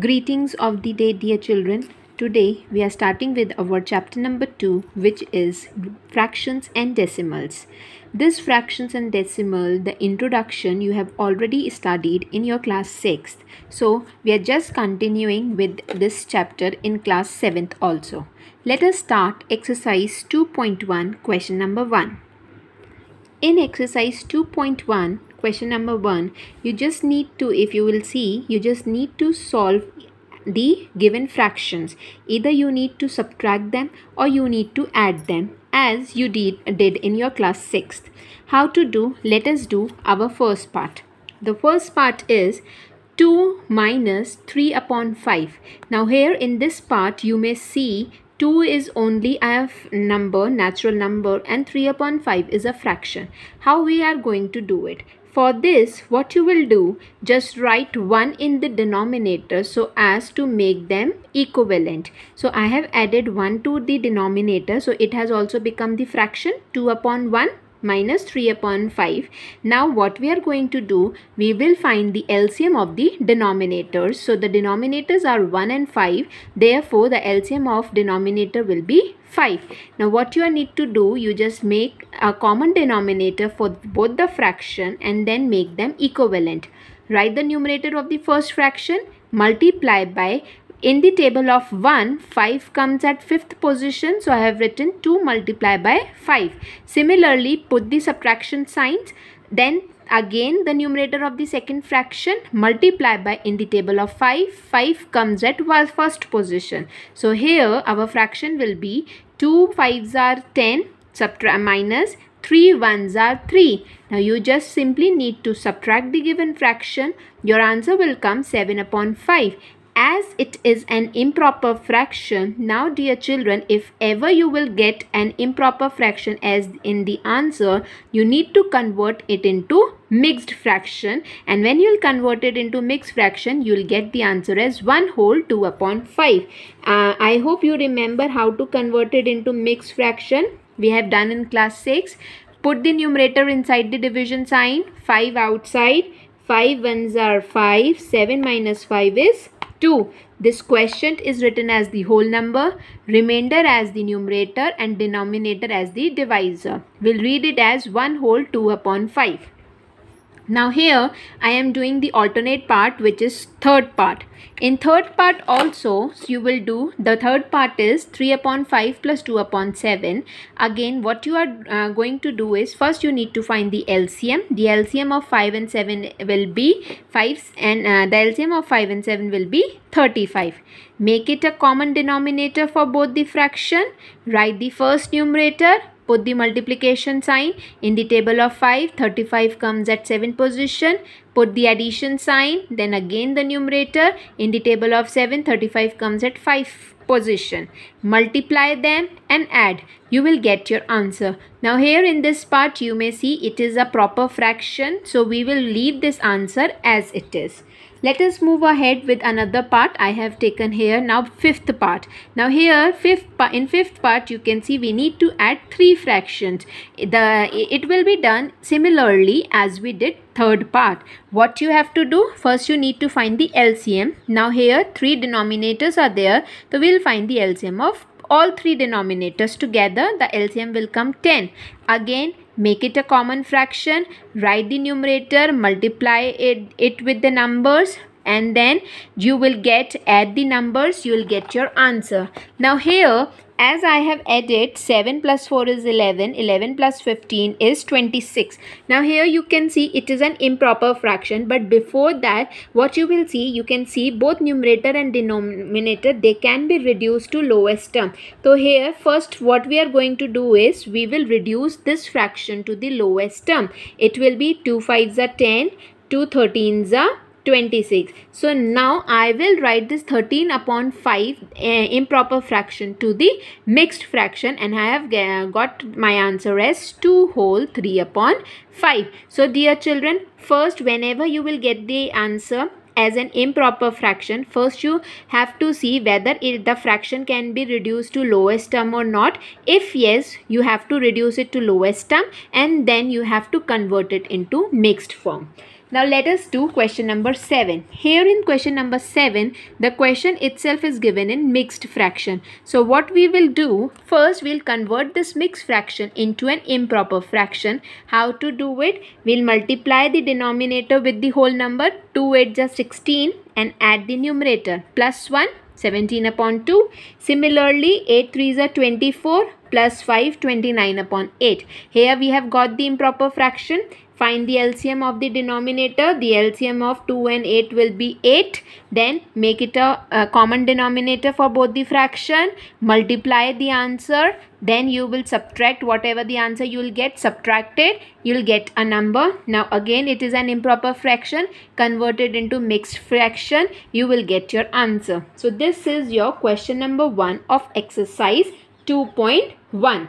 Greetings of the day, dear children. Today we are starting with our chapter number 2, which is fractions and decimals. This fractions and decimal, the introduction you have already studied in your class 6th. So we are just continuing with this chapter in class 7th also. Let us start exercise 2.1, question number 1. In exercise 2.1, question number 1 you just need to if you will see you just need to solve the given fractions either you need to subtract them or you need to add them as you did, did in your class 6th how to do let us do our first part the first part is 2 minus 3 upon 5 now here in this part you may see 2 is only a number natural number and 3 upon 5 is a fraction how we are going to do it for this, what you will do, just write 1 in the denominator so as to make them equivalent. So I have added 1 to the denominator, so it has also become the fraction 2 upon 1 minus 3 upon 5. Now what we are going to do, we will find the LCM of the denominators. So the denominators are 1 and 5. Therefore, the LCM of denominator will be 5. Now what you need to do, you just make a common denominator for both the fraction and then make them equivalent. Write the numerator of the first fraction multiply by in the table of 1, 5 comes at 5th position. So I have written 2 multiplied by 5. Similarly, put the subtraction signs. Then again the numerator of the second fraction multiply by in the table of 5. 5 comes at first position. So here our fraction will be 2 5s are 10 subtract minus 3 ones are 3. Now you just simply need to subtract the given fraction. Your answer will come 7 upon 5 as it is an improper fraction. Now dear children, if ever you will get an improper fraction as in the answer, you need to convert it into mixed fraction and when you'll convert it into mixed fraction, you'll get the answer as 1 whole 2 upon 5. Uh, I hope you remember how to convert it into mixed fraction. We have done in class 6. Put the numerator inside the division sign, 5 outside. 5 ones are 5, 7 minus 5 is 2. This quotient is written as the whole number, remainder as the numerator and denominator as the divisor. We'll read it as 1 whole 2 upon 5. Now here I am doing the alternate part which is third part. In third part also you will do the third part is 3 upon 5 plus 2 upon 7. Again what you are uh, going to do is first you need to find the LCM. The LCM of 5 and 7 will be 5 and uh, the LCM of 5 and 7 will be 35. Make it a common denominator for both the fraction. Write the first numerator Put the multiplication sign. In the table of 5, 35 comes at 7 position. Put the addition sign. Then again the numerator. In the table of 7, 35 comes at 5 position. Multiply them and add. You will get your answer. Now here in this part you may see it is a proper fraction. So we will leave this answer as it is let us move ahead with another part i have taken here now fifth part now here fifth in fifth part you can see we need to add three fractions the it will be done similarly as we did third part what you have to do first you need to find the lcm now here three denominators are there so we'll find the lcm of all three denominators together the LCM will come 10. Again Make it a common fraction, write the numerator, multiply it, it with the numbers and then you will get add the numbers you will get your answer now here as I have added 7 plus 4 is 11, 11 plus 15 is 26. Now here you can see it is an improper fraction but before that what you will see you can see both numerator and denominator they can be reduced to lowest term. So here first what we are going to do is we will reduce this fraction to the lowest term. It will be 2 5s are 10, 2 13s are 26. So now I will write this 13 upon 5 uh, improper fraction to the mixed fraction and I have got my answer as 2 whole 3 upon 5. So dear children, first whenever you will get the answer as an improper fraction first you have to see whether it, the fraction can be reduced to lowest term or not if yes you have to reduce it to lowest term and then you have to convert it into mixed form now let us do question number 7. Here in question number 7, the question itself is given in mixed fraction. So what we will do, first we'll convert this mixed fraction into an improper fraction. How to do it? We'll multiply the denominator with the whole number, 2 8 just 16 and add the numerator, plus 1, 17 upon 2. Similarly, 8 3 is 24, plus 5 29 upon 8. Here we have got the improper fraction. Find the LCM of the denominator. The LCM of 2 and 8 will be 8. Then make it a, a common denominator for both the fraction. Multiply the answer. Then you will subtract whatever the answer you will get subtracted. You will get a number. Now again it is an improper fraction converted into mixed fraction. You will get your answer. So this is your question number 1 of exercise 2.1